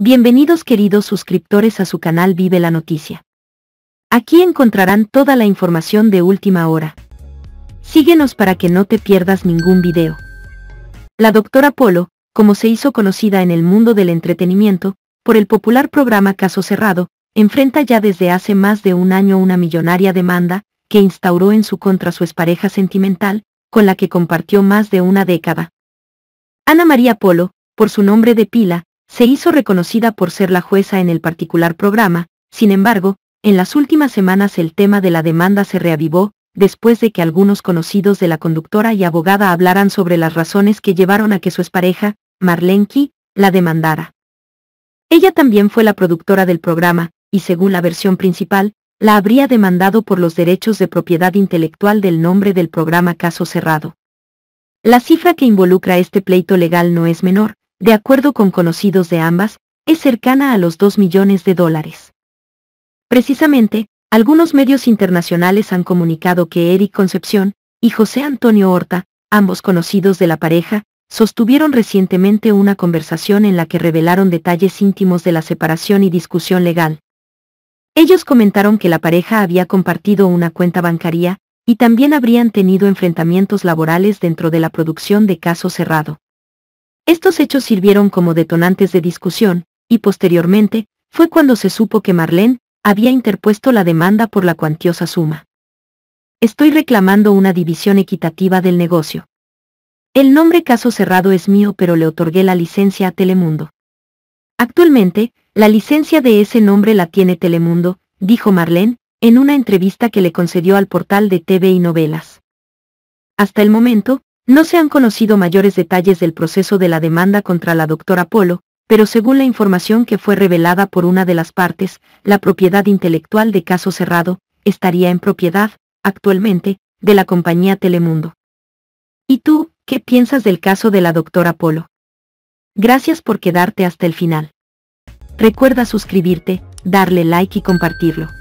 Bienvenidos queridos suscriptores a su canal Vive la Noticia. Aquí encontrarán toda la información de última hora. Síguenos para que no te pierdas ningún video. La doctora Polo, como se hizo conocida en el mundo del entretenimiento, por el popular programa Caso Cerrado, enfrenta ya desde hace más de un año una millonaria demanda, que instauró en su contra su expareja sentimental, con la que compartió más de una década. Ana María Polo, por su nombre de pila, se hizo reconocida por ser la jueza en el particular programa, sin embargo, en las últimas semanas el tema de la demanda se reavivó, después de que algunos conocidos de la conductora y abogada hablaran sobre las razones que llevaron a que su expareja, Marlenki, la demandara. Ella también fue la productora del programa, y según la versión principal, la habría demandado por los derechos de propiedad intelectual del nombre del programa Caso Cerrado. La cifra que involucra este pleito legal no es menor, de acuerdo con conocidos de ambas, es cercana a los 2 millones de dólares. Precisamente, algunos medios internacionales han comunicado que Eric Concepción y José Antonio Horta, ambos conocidos de la pareja, sostuvieron recientemente una conversación en la que revelaron detalles íntimos de la separación y discusión legal. Ellos comentaron que la pareja había compartido una cuenta bancaria, y también habrían tenido enfrentamientos laborales dentro de la producción de Caso Cerrado. Estos hechos sirvieron como detonantes de discusión, y posteriormente, fue cuando se supo que Marlene había interpuesto la demanda por la cuantiosa suma. Estoy reclamando una división equitativa del negocio. El nombre caso cerrado es mío pero le otorgué la licencia a Telemundo. Actualmente, la licencia de ese nombre la tiene Telemundo, dijo Marlene, en una entrevista que le concedió al portal de TV y novelas. Hasta el momento, no se han conocido mayores detalles del proceso de la demanda contra la doctora Polo, pero según la información que fue revelada por una de las partes, la propiedad intelectual de caso cerrado estaría en propiedad, actualmente, de la compañía Telemundo. ¿Y tú, qué piensas del caso de la doctora Polo? Gracias por quedarte hasta el final. Recuerda suscribirte, darle like y compartirlo.